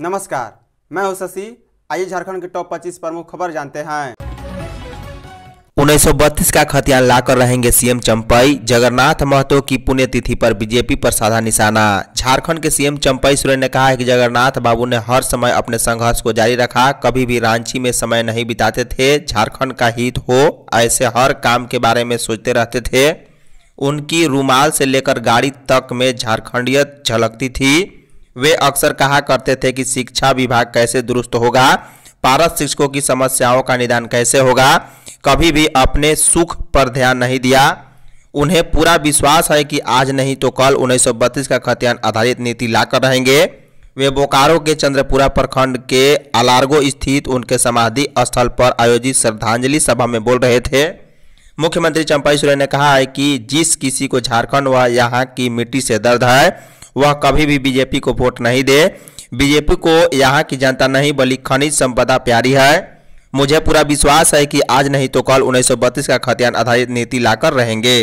नमस्कार मैं हूं शशि आइए झारखंड के टॉप 25 प्रमुख खबर जानते हैं उन्नीस का खतियान लाकर रहेंगे सीएम चंपई जगन्नाथ महतो की पुण्यतिथि पर बीजेपी पर साधा निशाना झारखंड के सीएम चंपई सुरेन ने कहा है कि जगन्नाथ बाबू ने हर समय अपने संघर्ष को जारी रखा कभी भी रांची में समय नहीं बिताते थे झारखंड का हित हो ऐसे हर काम के बारे में सोचते रहते थे उनकी रुमाल से लेकर गाड़ी तक में झारखंडियत झलकती थी वे अक्सर कहा करते थे कि शिक्षा विभाग कैसे दुरुस्त होगा पारस शिक्षकों की समस्याओं का निदान कैसे होगा कभी भी अपने सुख पर ध्यान नहीं दिया उन्हें पूरा विश्वास है कि आज नहीं तो कल उन्नीस का खतियान आधारित नीति लाकर रहेंगे वे बोकारो के चंद्रपुरा प्रखंड के अलार्गो स्थित उनके समाधि स्थल पर आयोजित श्रद्धांजलि सभा में बोल रहे थे मुख्यमंत्री चंपाई सोरेन ने कहा है कि जिस किसी को झारखंड व यहाँ की मिट्टी से दर्द है वह कभी भी बीजेपी को वोट नहीं दे बीजेपी को यहाँ की जनता नहीं बल्कि खनिज संपदा प्यारी है मुझे पूरा विश्वास है कि आज नहीं तो कल उन्नीस का खतियान आधारित नीति लाकर रहेंगे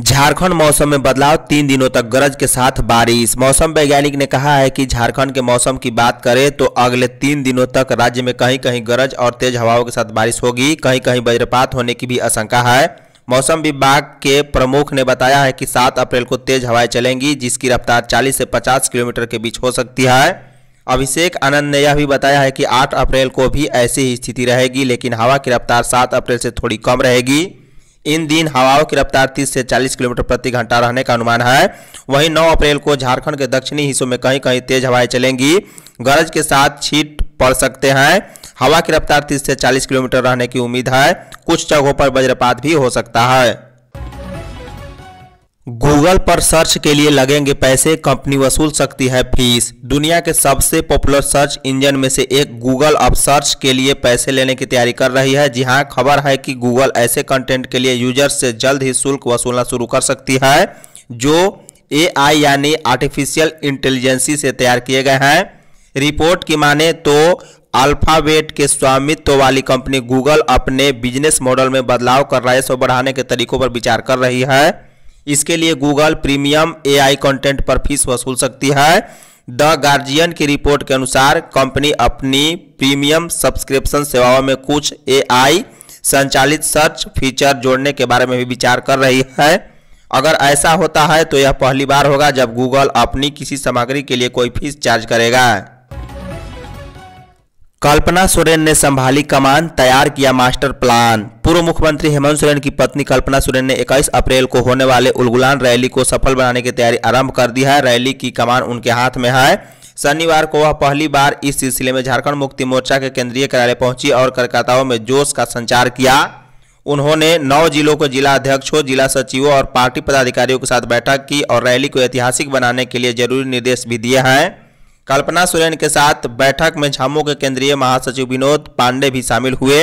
झारखंड मौसम में बदलाव तीन दिनों तक गरज के साथ बारिश मौसम वैज्ञानिक ने कहा है कि झारखंड के मौसम की बात करें तो अगले तीन दिनों तक राज्य में कहीं कहीं गरज और तेज हवाओं के साथ बारिश होगी कहीं कहीं वज्रपात होने की भी आशंका है मौसम विभाग के प्रमुख ने बताया है कि सात अप्रैल को तेज हवाएं चलेंगी जिसकी रफ्तार चालीस से पचास किलोमीटर के बीच हो सकती है अभिषेक आनंद ने यह भी बताया है कि आठ अप्रैल को भी ऐसी ही स्थिति रहेगी लेकिन हवा की रफ्तार सात अप्रैल से थोड़ी कम रहेगी इन दिन हवाओं की रफ्तार 30 से 40 किलोमीटर प्रति घंटा रहने का अनुमान है वहीं 9 अप्रैल को झारखंड के दक्षिणी हिस्सों में कहीं कहीं तेज हवाएं चलेंगी गरज के साथ छीट पड़ सकते हैं हवा की रफ्तार 30 से 40 किलोमीटर रहने की उम्मीद है कुछ जगहों पर वज्रपात भी हो सकता है गूगल पर सर्च के लिए लगेंगे पैसे कंपनी वसूल सकती है फीस दुनिया के सबसे पॉपुलर सर्च इंजन में से एक गूगल अब सर्च के लिए पैसे लेने की तैयारी कर रही है जी हाँ खबर है कि गूगल ऐसे कंटेंट के लिए यूजर्स से जल्द ही शुल्क वसूलना शुरू कर सकती है जो एआई यानी आर्टिफिशियल इंटेलिजेंसी से तैयार किए गए हैं रिपोर्ट की माने तो अल्फाबेट के स्वामित्व वाली कंपनी गूगल अपने बिजनेस मॉडल में बदलाव कर राजस्व बढ़ाने के तरीकों पर विचार कर रही है इसके लिए गूगल प्रीमियम एआई कंटेंट पर फीस वसूल सकती है द गार्जियन की रिपोर्ट के अनुसार कंपनी अपनी प्रीमियम सब्सक्रिप्शन सेवाओं में कुछ एआई संचालित सर्च फीचर जोड़ने के बारे में भी विचार कर रही है अगर ऐसा होता है तो यह पहली बार होगा जब गूगल अपनी किसी सामग्री के लिए कोई फीस चार्ज करेगा कल्पना सोरेन ने संभाली कमान तैयार किया मास्टर प्लान पूर्व मुख्यमंत्री हेमंत सोरेन की पत्नी कल्पना सोरेन ने 21 अप्रैल को होने वाले उलगुलान रैली को सफल बनाने की तैयारी आरंभ कर दी है रैली की कमान उनके हाथ में है शनिवार को वह पहली बार इस सिलसिले में झारखंड मुक्ति मोर्चा के केंद्रीय कार्यालय पहुंची और कार्यकर्ताओं में जोश का संचार किया उन्होंने नौ जिलों को जिला अध्यक्षों जिला सचिवों और पार्टी पदाधिकारियों के साथ बैठक की और रैली को ऐतिहासिक बनाने के लिए जरूरी निर्देश भी दिए हैं कल्पना सुरेन के साथ बैठक में झामू के केंद्रीय महासचिव विनोद पांडे भी शामिल हुए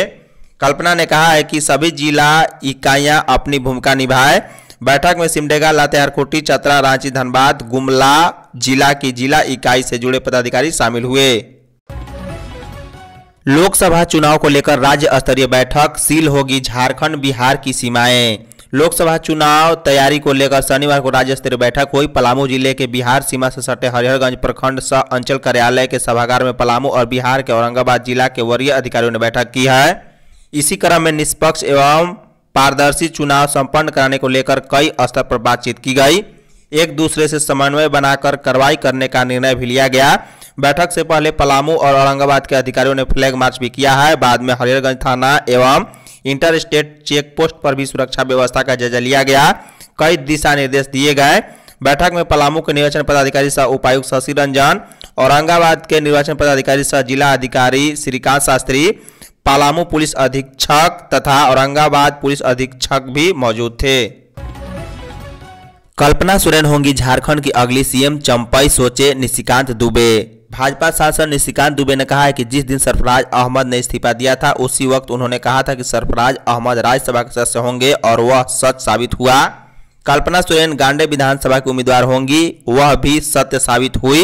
कल्पना ने कहा है कि सभी जिला इकाइयां अपनी भूमिका निभाए बैठक में सिमडेगा लातेहारकोटी चतरा रांची धनबाद गुमला जिला की जिला इकाई से जुड़े पदाधिकारी शामिल हुए लोकसभा चुनाव को लेकर राज्य स्तरीय बैठक सील होगी झारखंड बिहार की सीमाएं लोकसभा चुनाव तैयारी को लेकर शनिवार को राज्य स्तरीय बैठक हुई पलामू जिले के बिहार सीमा से सटे हरिहरगंज प्रखंड सह अंचल कार्यालय के सभागार में पलामू और बिहार के औरंगाबाद जिला के वरीय अधिकारियों ने बैठक की है इसी क्रम में निष्पक्ष एवं पारदर्शी चुनाव संपन्न कराने को लेकर कई स्तर पर बातचीत की गई एक दूसरे से समन्वय बनाकर कार्रवाई करने का निर्णय भी लिया गया बैठक से पहले पलामू और औरंगाबाद के अधिकारियों ने फ्लैग मार्च भी किया है बाद में हरिहरगंज थाना एवं इंटर स्टेट चेक पोस्ट पर भी सुरक्षा व्यवस्था का जायजा लिया गया कई दिशा निर्देश दिए गए बैठक में पलामू के निर्वाचन पदाधिकारी सह उपायुक्त शशि रंजन औरंगाबाद के निर्वाचन पदाधिकारी सह जिला अधिकारी श्रीकांत शास्त्री पलामू पुलिस अधीक्षक तथा औरंगाबाद पुलिस अधीक्षक भी मौजूद थे कल्पना सोरेन होंगी झारखंड की अगली सीएम चंपई सोचे निशिकांत दुबे भाजपा सांसद निशिकांत दुबे ने कहा है कि जिस दिन सरफराज अहमद ने इस्तीफा दिया था उसी वक्त उन्होंने कहा था कि सरफराज अहमद राज्यसभा के सदस्य होंगे और वह सच साबित हुआ कल्पना सुरेन गांडे विधानसभा की उम्मीदवार होंगी वह भी सत्य साबित हुई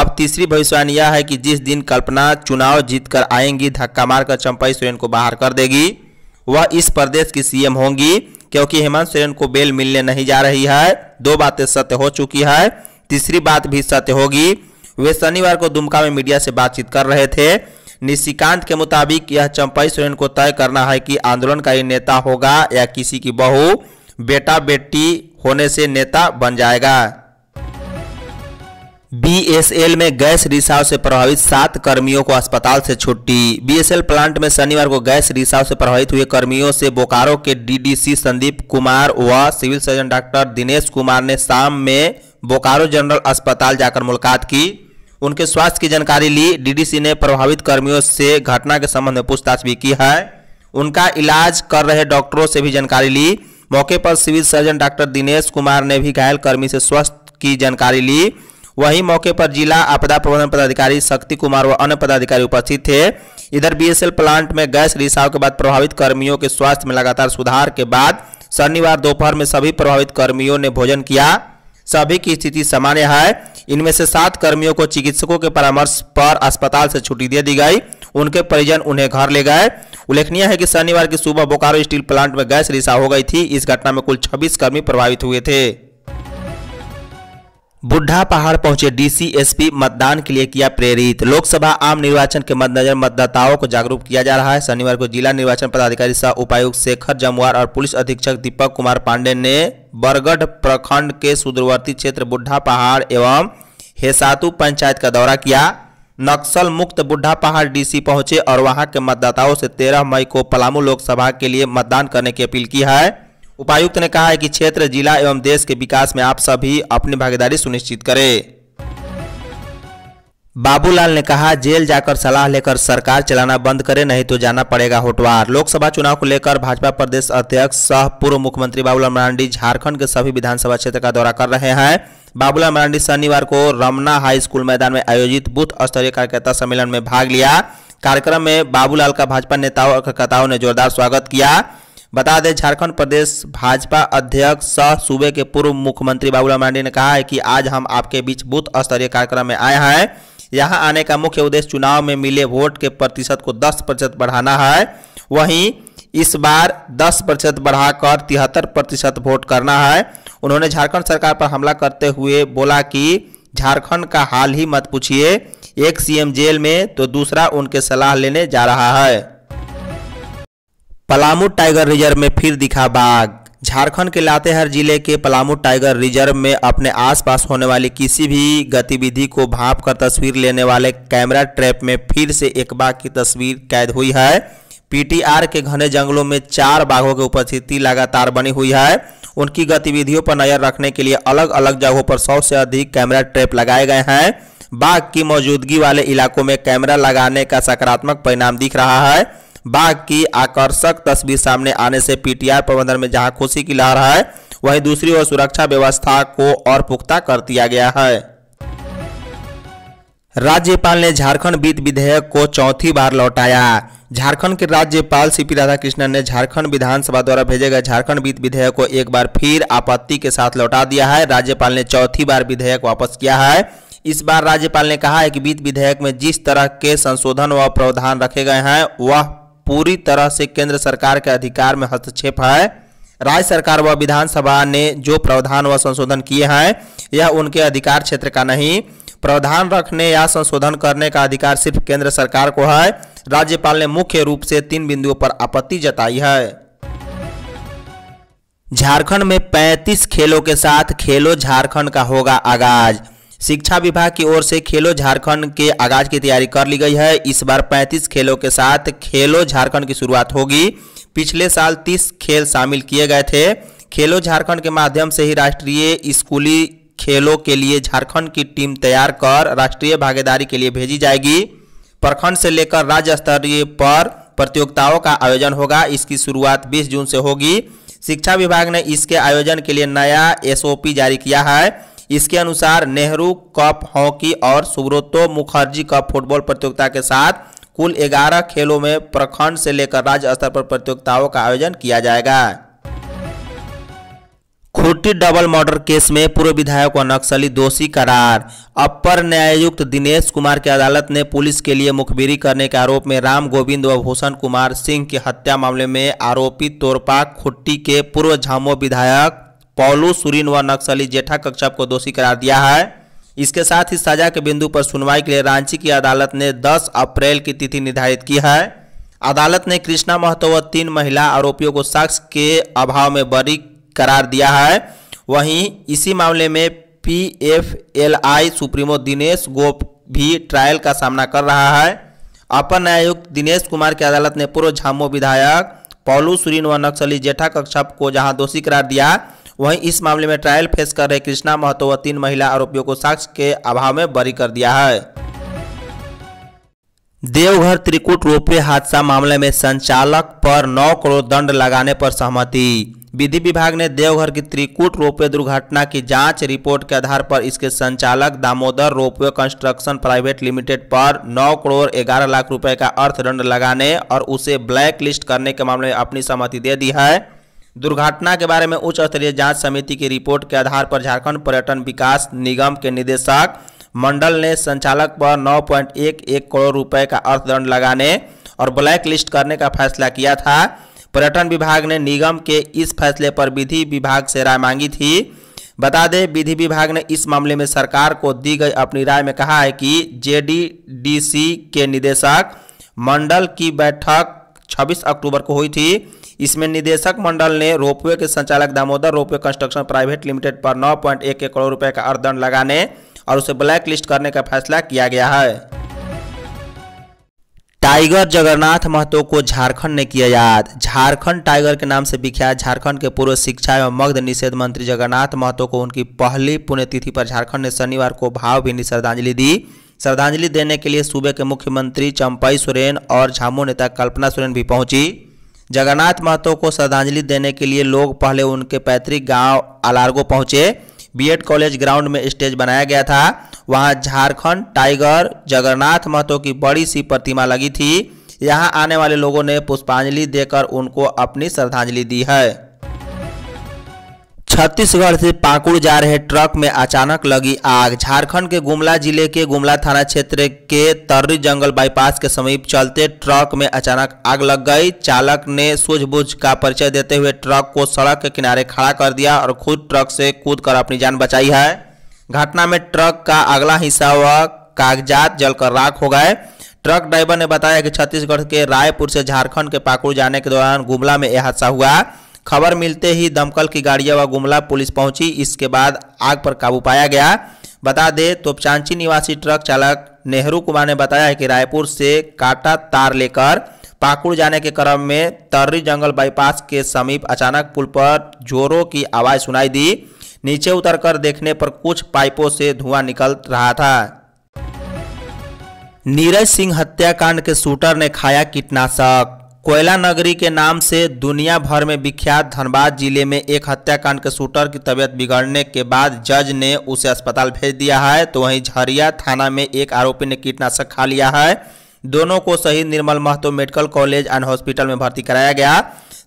अब तीसरी भविष्यवाणी यह है कि जिस दिन कल्पना चुनाव जीतकर आएंगी धक्का मारकर चंपाई सोरेन को बाहर कर देगी वह इस प्रदेश की सीएम होंगी क्योंकि हेमंत सोरेन को बेल मिलने नहीं जा रही है दो बातें सत्य हो चुकी है तीसरी बात भी सत्य होगी वे शनिवार को दुमका में मीडिया से बातचीत कर रहे थे निशिकांत के मुताबिक यह चंपई सोरेन को तय करना है कि आंदोलनकारी नेता होगा या किसी की बहू बेटा बेटी होने से नेता बन जाएगा बीएसएल में गैस रिसाव से प्रभावित सात कर्मियों को अस्पताल से छुट्टी बीएसएल प्लांट में शनिवार को गैस रिसाव से प्रभावित हुए कर्मियों से बोकारो के डीडीसी संदीप कुमार व civil surgeon doctor Dinesh Kumar ने शाम में बोकारो जनरल अस्पताल जाकर मुलाकात की उनके स्वास्थ्य की जानकारी ली डीडीसी ने प्रभावित कर्मियों से घटना के संबंध में पूछताछ भी की है उनका इलाज कर रहे डॉक्टरों से भी जानकारी ली मौके पर civil surgeon doctor Dinesh Kumar ने भी घायल कर्मी से स्वास्थ्य की जानकारी ली वहीं मौके पर जिला आपदा प्रबंधन पदाधिकारी शक्ति कुमार व अन्य पदाधिकारी उपस्थित थे इधर बीएसएल प्लांट में गैस रिसाव के बाद प्रभावित कर्मियों के स्वास्थ्य में लगातार सुधार के बाद शनिवार दोपहर में सभी प्रभावित कर्मियों ने भोजन किया सभी की स्थिति सामान्य है इनमें से सात कर्मियों को चिकित्सकों के परामर्श पर अस्पताल से छुट्टी दे दी गई उनके परिजन उन्हें घर ले गए उल्लेखनीय है कि शनिवार की सुबह बोकारो स्टील प्लांट में गैस रिसा हो गई थी इस घटना में कुल 26 कर्मी प्रभावित हुए थे बुढ़ा पहाड़ पहुंचे डीसीएसपी मतदान के लिए किया प्रेरित लोकसभा आम निर्वाचन के मद्देनजर मतदाताओं को जागरूक किया जा रहा है शनिवार को जिला निर्वाचन पदाधिकारी सह उपायुक्त शेखर जमुआर और पुलिस अधीक्षक दीपक कुमार पांडे ने बरगढ़ प्रखंड के सुदूरवर्ती क्षेत्र बुढ़ा पहाड़ एवं हेसातू पंचायत का दौरा किया नक्सल मुक्त बुढ़ा पहाड़ डीसी पहुंचे और वहां के मतदाताओं से तेरह मई को पलामू लोकसभा के लिए मतदान करने की अपील की है उपायुक्त ने कहा है कि क्षेत्र जिला एवं देश के विकास में आप सभी अपनी भागीदारी सुनिश्चित करें बाबूलाल ने कहा जेल जाकर सलाह लेकर सरकार चलाना बंद करे नहीं तो जाना पड़ेगा होटवार लोकसभा चुनाव को लेकर भाजपा प्रदेश अध्यक्ष सह पूर्व मुख्यमंत्री बाबूलाल मरांडी झारखंड के सभी विधानसभा क्षेत्र का दौरा कर रहे हैं बाबूलाल मरांडी शनिवार को रमना हाई स्कूल मैदान में आयोजित बूथ स्तरीय कार्यकर्ता सम्मेलन में भाग लिया कार्यक्रम में बाबूलाल का भाजपा नेताओं और कार्यकर्ताओं ने जोरदार स्वागत किया बता दें झारखंड प्रदेश भाजपा अध्यक्ष सह सूबे के पूर्व मुख्यमंत्री बाबूलाल मांडी ने कहा है कि आज हम आपके बीच बूथ स्तरीय कार्यक्रम में आए हैं यहाँ आने का मुख्य उद्देश्य चुनाव में मिले वोट के प्रतिशत को 10 प्रतिशत बढ़ाना है वहीं इस बार 10 प्रतिशत बढ़ाकर तिहत्तर प्रतिशत वोट करना है उन्होंने झारखंड सरकार पर हमला करते हुए बोला कि झारखंड का हाल ही मत पूछिए एक सीएम जेल में तो दूसरा उनके सलाह लेने जा रहा है पलामू टाइगर रिजर्व में फिर दिखा बाघ झारखंड के लातेहार जिले के पलामू टाइगर रिजर्व में अपने आसपास होने वाली किसी भी गतिविधि को भाप कर तस्वीर लेने वाले कैमरा ट्रैप में फिर से एक बाघ की तस्वीर कैद हुई है पीटीआर के घने जंगलों में चार बाघों की उपस्थिति लगातार बनी हुई है उनकी गतिविधियों पर नजर रखने के लिए अलग अलग जगहों पर सौ से अधिक कैमरा ट्रैप लगाए गए हैं बाघ की मौजूदगी वाले इलाकों में कैमरा लगाने का सकारात्मक परिणाम दिख रहा है बाघ की आकर्षक तस्वीर सामने आने से पीटीआर प्रबंधन में जहां खुशी की लहर है वहीं दूसरी ओर सुरक्षा व्यवस्था को और पुख्ता कर दिया गया है राज्यपाल ने झारखंड वित्त विधेयक को चौथी बार लौटाया झारखंड के राज्यपाल सीपी राधाकृष्णन ने झारखंड विधानसभा द्वारा भेजे गए झारखंड वित्त विधेयक को एक बार फिर आपत्ति के साथ लौटा दिया है राज्यपाल ने चौथी बार विधेयक वापस किया है इस बार राज्यपाल ने कहा है कि वित्त विधेयक में जिस तरह के संशोधन व प्रावधान रखे गए हैं वह पूरी तरह से केंद्र सरकार के अधिकार में हस्तक्षेप है राज्य सरकार व विधानसभा ने जो प्रावधान व संशोधन किए हैं यह उनके अधिकार क्षेत्र का नहीं प्रावधान रखने या संशोधन करने का अधिकार सिर्फ केंद्र सरकार को है राज्यपाल ने मुख्य रूप से तीन बिंदुओं पर आपत्ति जताई है झारखंड में 35 खेलों के साथ खेलो झारखंड का होगा आगाज शिक्षा विभाग की ओर से खेलो झारखंड के आगाज की तैयारी कर ली गई है इस बार 35 खेलों के साथ खेलो झारखंड की शुरुआत होगी पिछले साल 30 खेल शामिल किए गए थे खेलो झारखंड के माध्यम से ही राष्ट्रीय स्कूली खेलों के लिए झारखंड की टीम तैयार कर राष्ट्रीय भागीदारी के लिए भेजी जाएगी प्रखंड से लेकर राज्य स्तरीय पर प्रतियोगिताओं का आयोजन होगा इसकी शुरुआत बीस जून से होगी शिक्षा विभाग ने इसके आयोजन के लिए नया एसओपी जारी किया है इसके अनुसार नेहरू कप हॉकी और सुब्रतो मुखर्जी कप फुटबॉल प्रतियोगिता के साथ कुल 11 खेलों में प्रखंड से लेकर राज्य स्तर पर प्रतियोगिताओं का आयोजन किया जाएगा खुट्टी डबल मर्डर केस में पूर्व विधायक व नक्सली दोषी करार अपर न्यायुक्त दिनेश कुमार की अदालत ने पुलिस के लिए मुखबिरी करने के आरोप में राम गोविंद व भूषण कुमार सिंह की हत्या मामले में आरोपी तोरपा खुट्टी के पूर्व झामो विधायक पौलू सुरीन व नक्सली जेठा कक्षप को दोषी करार दिया है इसके साथ ही सजा के बिंदु पर सुनवाई के लिए रांची की अदालत ने 10 अप्रैल की तिथि निर्धारित की है अदालत ने कृष्णा महतो व तीन महिला आरोपियों को साक्ष्य के अभाव में बरी करार दिया है वहीं इसी मामले में P F L I supremo Dinesh Gope भी ट्रायल का सामना कर रहा है अपर न्यायुक्त दिनेश कुमार की अदालत ने पूर्व झामो विधायक पौलू सुरीन व नक्सली जेठा कक्षप को जहाँ दोषी करार दिया वहीं इस मामले में ट्रायल फेस कर रहे कृष्णा महतो व तीन महिला आरोपियों को साक्ष्य के अभाव में बरी कर दिया है देवघर त्रिकुट रोपवे हादसा मामले में संचालक पर 9 करोड़ दंड लगाने पर सहमति विधि विभाग ने देवघर की त्रिकुट रोपवे दुर्घटना की जांच रिपोर्ट के आधार पर इसके संचालक Damodar ropeway construction private limited पर 9 करोड़ 11 लाख रुपए का अर्थदंड लगाने और उसे ब्लैक लिस्ट करने के मामले में अपनी सहमति दे दी है दुर्घटना के बारे में उच्च स्तरीय जांच समिति की रिपोर्ट के आधार पर झारखंड पर्यटन विकास निगम के निदेशक मंडल ने संचालक पर 9.11 करोड़ रुपए का अर्थदंड लगाने और ब्लैक लिस्ट करने का फैसला किया था पर्यटन विभाग ने निगम के इस फैसले पर विधि विभाग से राय मांगी थी बता दें विधि विभाग ने इस मामले में सरकार को दी गई अपनी राय में कहा है कि जे के निदेशक मंडल की बैठक छब्बीस अक्टूबर को हुई थी इसमें निदेशक मंडल ने रोपवे के संचालक Damodar ropeway construction private limited पर नौ पॉइंट एक करोड़ रुपए का अर्दंड लगाने और उसे ब्लैक लिस्ट करने का फैसला किया गया है टाइगर जगन्नाथ महतो को झारखंड ने किया याद झारखंड टाइगर के नाम से विख्यात झारखंड के पूर्व शिक्षा एवं मग्ध निषेध मंत्री जगन्नाथ महतो को उनकी पहली पुण्यतिथि पर झारखंड ने शनिवार को भावभीनी श्रद्धांजलि दी श्रद्धांजलि देने के लिए सूबे के मुख्यमंत्री चंपाई सोरेन और झामू नेता कल्पना सोरेन भी पहुंची जगन्नाथ महतो को श्रद्धांजलि देने के लिए लोग पहले उनके पैतृक गांव अलार्गो पहुंचे बीएड कॉलेज ग्राउंड में स्टेज बनाया गया था वहां झारखंड टाइगर जगन्नाथ महतो की बड़ी सी प्रतिमा लगी थी यहां आने वाले लोगों ने पुष्पांजलि देकर उनको अपनी श्रद्धांजलि दी है छत्तीसगढ़ से पाकुड़ जा रहे ट्रक में अचानक लगी आग झारखंड के गुमला जिले के गुमला थाना क्षेत्र के तर्री जंगल बाईपास के समीप चलते ट्रक में अचानक आग लग गई चालक ने सूझबूझ का परिचय देते हुए ट्रक को सड़क के किनारे खड़ा कर दिया और खुद ट्रक से कूद कर अपनी जान बचाई है घटना में ट्रक का अगला हिस्सा व कागजात जलकर राख हो गए ट्रक ड्राइवर ने बताया कि छत्तीसगढ़ के रायपुर से झारखंड के पाकुड़ जाने के दौरान गुमला में यह हादसा हुआ खबर मिलते ही दमकल की गाड़ियां व गुमला पुलिस पहुंची इसके बाद आग पर काबू पाया गया बता दें तोपचांची निवासी ट्रक चालक नेहरू कुमार ने बताया कि रायपुर से काटा तार लेकर पाकुड़ जाने के क्रम में तर्री जंगल बाईपास के समीप अचानक पुल पर जोरों की आवाज़ सुनाई दी नीचे उतरकर देखने पर कुछ पाइपों से धुआं निकल रहा था नीरज सिंह हत्याकांड के शूटर ने खाया कीटनाशक कोयला नगरी के नाम से दुनिया भर में विख्यात धनबाद जिले में एक हत्याकांड के शूटर की तबीयत बिगड़ने के बाद जज ने उसे अस्पताल भेज दिया है तो वहीं झरिया थाना में एक आरोपी ने कीटनाशक खा लिया है दोनों को शहीद Nirmal Mahato medical college and hospital में भर्ती कराया गया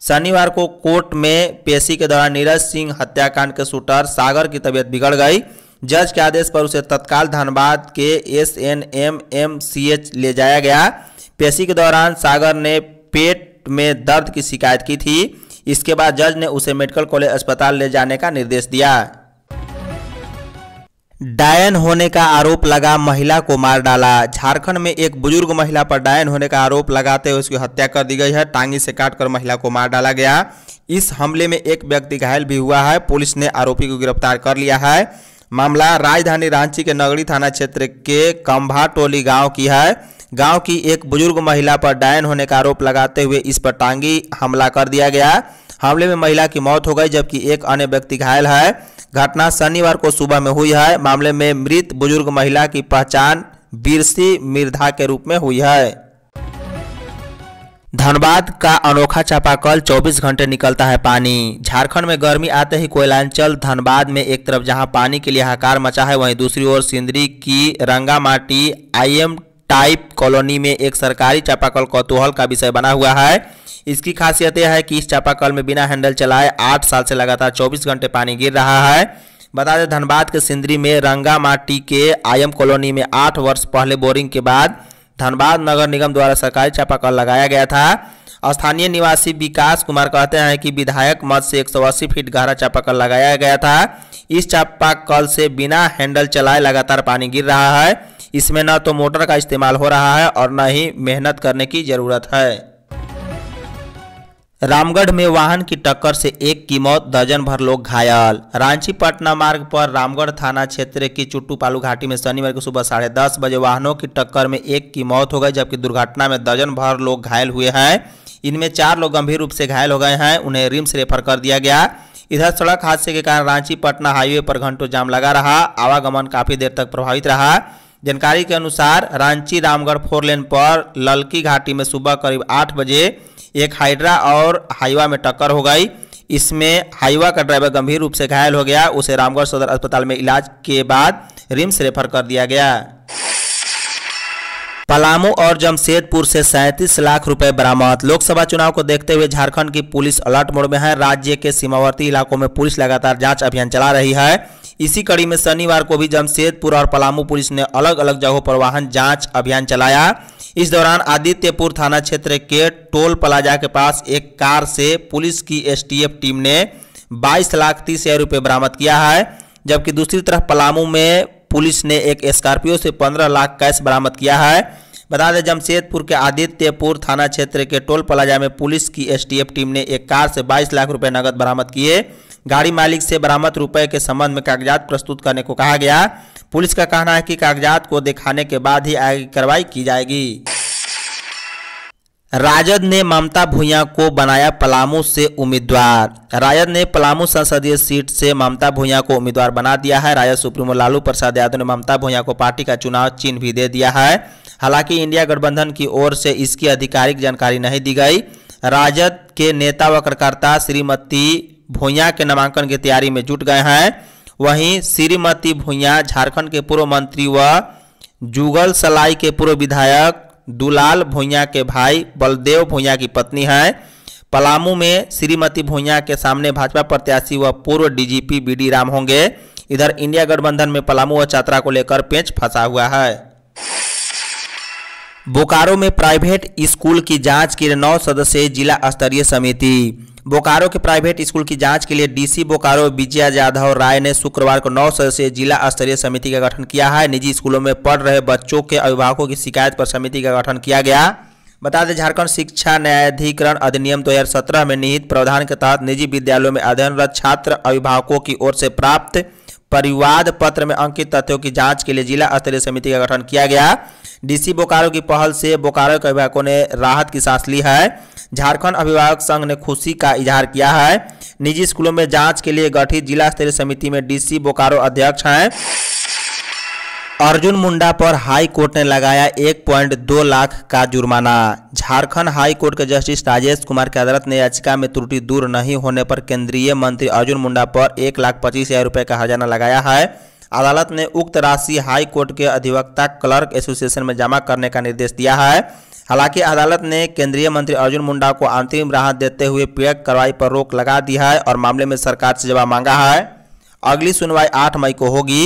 शनिवार को कोर्ट में पेशी के दौरान नीरज सिंह हत्याकांड के शूटर सागर की तबीयत बिगड़ गई जज के आदेश पर उसे तत्काल धनबाद के S N M M C H ले जाया गया पेशी के दौरान सागर ने पेट में दर्द की शिकायत की थी इसके बाद जज ने उसे मेडिकल कॉलेज अस्पताल ले जाने का निर्देश दिया डायन होने का आरोप लगा महिला को मार डाला झारखंड में एक बुजुर्ग महिला पर डायन होने का आरोप लगाते हुए उसकी हत्या कर दी गई है टांगी से काटकर महिला को मार डाला गया इस हमले में एक व्यक्ति घायल भी हुआ है पुलिस ने आरोपी को गिरफ्तार कर लिया है मामला राजधानी रांची के नगरी थाना क्षेत्र के कंभा टोली गाँव की है गांव की एक बुजुर्ग महिला पर डायन होने का आरोप लगाते हुए इस पर टांगी हमला कर दिया गया हमले में महिला की मौत हो गई जबकि एक अन्य व्यक्ति घायल है घटना शनिवार को सुबह में हुई है मामले में मृत बुजुर्ग महिला की पहचान बीरसी मिर्धा के रूप में हुई है धनबाद का अनोखा चापाकल 24 घंटे निकलता है पानी झारखंड में गर्मी आते ही कोयलांचल धनबाद में एक तरफ जहां पानी के लिए हाकार मचा है वहीं दूसरी ओर सिंदरी की रंगामाटी आईएम टाइप कॉलोनी में एक सरकारी चापाकल कौतूहल का विषय बना हुआ है इसकी खासियत यह है कि इस चापाकल में बिना हैंडल चलाए आठ साल से लगातार चौबीस घंटे पानी गिर रहा है बता दें धनबाद के सिंदरी में रंगामाटी के आयम कॉलोनी में आठ वर्ष पहले बोरिंग के बाद धनबाद नगर निगम द्वारा सरकारी चापाकल लगाया गया था स्थानीय निवासी विकास कुमार कहते हैं कि विधायक मद से 180 फीट गहरा चापाकल लगाया गया था इस चापाकल से बिना हैंडल चलाए लगातार पानी गिर रहा है इसमें न तो मोटर का इस्तेमाल हो रहा है और न ही मेहनत करने की ज़रूरत है रामगढ़ में वाहन की टक्कर से एक की मौत दर्जन भर लोग घायल रांची पटना मार्ग पर रामगढ़ थाना क्षेत्र की चुट्टूपालू घाटी में शनिवार को सुबह साढ़े दस बजे वाहनों की टक्कर में एक की मौत हो गई जबकि दुर्घटना में दर्जन भर लोग घायल हुए हैं इनमें चार लोग गंभीर रूप से घायल हो गए हैं उन्हें रिम्स रेफर कर दिया गया इधर सड़क हादसे के कारण रांची पटना हाईवे पर घंटों जाम लगा रहा आवागमन काफ़ी देर तक प्रभावित रहा जानकारी के अनुसार रांची रामगढ़ फोर लेन पर ललकी घाटी में सुबह करीब आठ बजे एक हाइड्रा और हाईवा में टक्कर हो गई इसमें हाईवा का ड्राइवर गंभीर रूप से घायल हो गया उसे रामगढ़ सदर अस्पताल में इलाज के बाद रिम्स रेफर कर दिया गया पलामू और जमशेदपुर से सैंतीस लाख रुपए बरामद लोकसभा चुनाव को देखते हुए झारखंड की पुलिस अलर्ट मोड में है राज्य के सीमावर्ती इलाकों में पुलिस लगातार जांच अभियान चला रही है इसी कड़ी में शनिवार को भी जमशेदपुर और पलामू पुलिस ने अलग अलग जगहों पर वाहन जांच अभियान चलाया इस दौरान आदित्यपुर थाना क्षेत्र के टोल प्लाजा के पास एक कार से पुलिस की एसटीएफ टीम ने 22 लाख तीस हजार रुपये बरामद किया है जबकि दूसरी तरफ पलामू में पुलिस ने एक स्कॉर्पियो से पंद्रह लाख कैश बरामद किया है बता दें जमशेदपुर के आदित्यपुर थाना क्षेत्र के टोल प्लाजा में पुलिस की एसटीएफ टीम ने एक कार से 22 लाख रुपए नकद बरामद किए गाड़ी मालिक से बरामद रुपए के संबंध में कागजात प्रस्तुत करने को कहा गया पुलिस का कहना है कि कागजात को दिखाने के बाद ही आगे कार्रवाई की जाएगी राजद ने ममता भूया को बनाया पलामू से उम्मीदवार राजद ने पलामू संसदीय सीट से ममता भूया को उम्मीदवार बना दिया है राजद सुप्रीमो लालू प्रसाद यादव ने ममता भूया को पार्टी का चुनाव चिन्ह भी दे दिया है हालांकि इंडिया गठबंधन की ओर से इसकी आधिकारिक जानकारी नहीं दी गई राजद के नेता व कार्यकर्ता श्रीमती भुइया के नामांकन की तैयारी में जुट गए हैं वहीं श्रीमती भुइया झारखंड के पूर्व मंत्री व जुगल सलाई के पूर्व विधायक दुलाल भुइया के भाई बलदेव भुइया की पत्नी हैं पलामू में श्रीमती भुइया के सामने भाजपा प्रत्याशी व पूर्व डीजीपी बीडी राम होंगे इधर इंडिया गठबंधन में पलामू व छात्रा को लेकर पेंच फंसा हुआ है बोकारो में प्राइवेट स्कूल की जांच के नौ सदस्यीय जिला स्तरीय समिति बोकारो के प्राइवेट स्कूल की जांच के लिए डीसी बोकारो विजया जाधव राय ने शुक्रवार को नौ सदस्यीय जिला स्तरीय समिति का गठन किया है निजी स्कूलों में पढ़ रहे बच्चों के अभिभावकों की शिकायत पर समिति का गठन किया गया बता दें झारखंड शिक्षा न्यायाधिकरण अधिनियम 2017 में निहित प्रावधान के तहत निजी विद्यालयों में अध्ययनरत छात्र अभिभावकों की ओर से प्राप्त परिवाद पत्र में अंकित तथ्यों की जांच के लिए जिला स्तरीय समिति का गठन किया गया डीसी बोकारो की पहल से बोकारो के अभिभावकों ने राहत की सांस ली है झारखंड अभिभावक संघ ने खुशी का इजहार किया है निजी स्कूलों में जांच के लिए गठित जिला स्तरीय समिति में डीसी बोकारो अध्यक्ष हैं अर्जुन मुंडा पर हाई कोर्ट ने लगाया 1.2 लाख का जुर्माना झारखंड हाई कोर्ट के जस्टिस राजेश कुमार की अदालत ने याचिका में त्रुटि दूर नहीं होने पर केंद्रीय मंत्री अर्जुन मुंडा पर एक लाख पच्चीस हजार रुपये का हर्जाना लगाया है अदालत ने उक्त राशि हाई कोर्ट के अधिवक्ता क्लर्क एसोसिएशन में जमा करने का निर्देश दिया है हालांकि अदालत ने केंद्रीय मंत्री अर्जुन मुंडा को अंतिम राहत देते हुए पीड़क कार्रवाई पर रोक लगा दी है और मामले में सरकार से जवाब मांगा है अगली सुनवाई आठ मई को होगी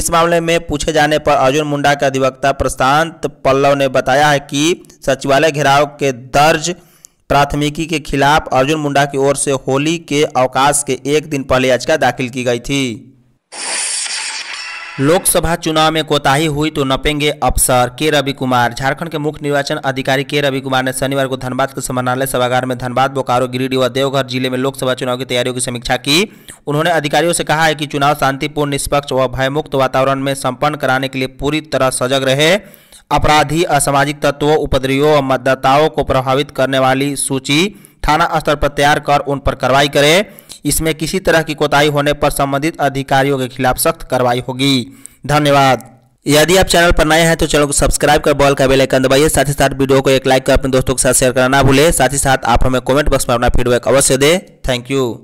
इस मामले में पूछे जाने पर अर्जुन मुंडा के अधिवक्ता प्रशांत पल्लव ने बताया है कि सचिवालय घेराव के दर्ज प्राथमिकी के खिलाफ अर्जुन मुंडा की ओर से होली के अवकाश के एक दिन पहले याचिका दाखिल की गई थी लोकसभा चुनाव में कोताही हुई तो नपेंगे अफसर के रवि कुमार झारखंड के मुख्य निर्वाचन अधिकारी के रवि कुमार ने शनिवार को धनबाद के समानालय सभागार में धनबाद बोकारो गिरिडीह व देवघर जिले में लोकसभा चुनाव की तैयारियों की समीक्षा की उन्होंने अधिकारियों से कहा है कि चुनाव शांतिपूर्ण निष्पक्ष व भयमुक्त वातावरण में सम्पन्न कराने के लिए पूरी तरह सजग रहे अपराधी असामाजिक तत्वों उपद्रवियों और मतदाताओं को प्रभावित करने वाली सूची थाना स्तर पर तैयार कर उन पर कार्रवाई करें इसमें किसी तरह की कोताही होने पर संबंधित अधिकारियों के खिलाफ सख्त कार्रवाई होगी धन्यवाद यदि आप चैनल पर नए हैं तो चैनल को सब्सक्राइब कर बॉल का बेल आइकन दबाइए साथ ही साथ वीडियो को एक लाइक कर अपने दोस्तों के साथ शेयर करना ना भूलें साथ ही साथ आप हमें कमेंट बॉक्स में अपना फीडबैक अवश्य दें थैंक यू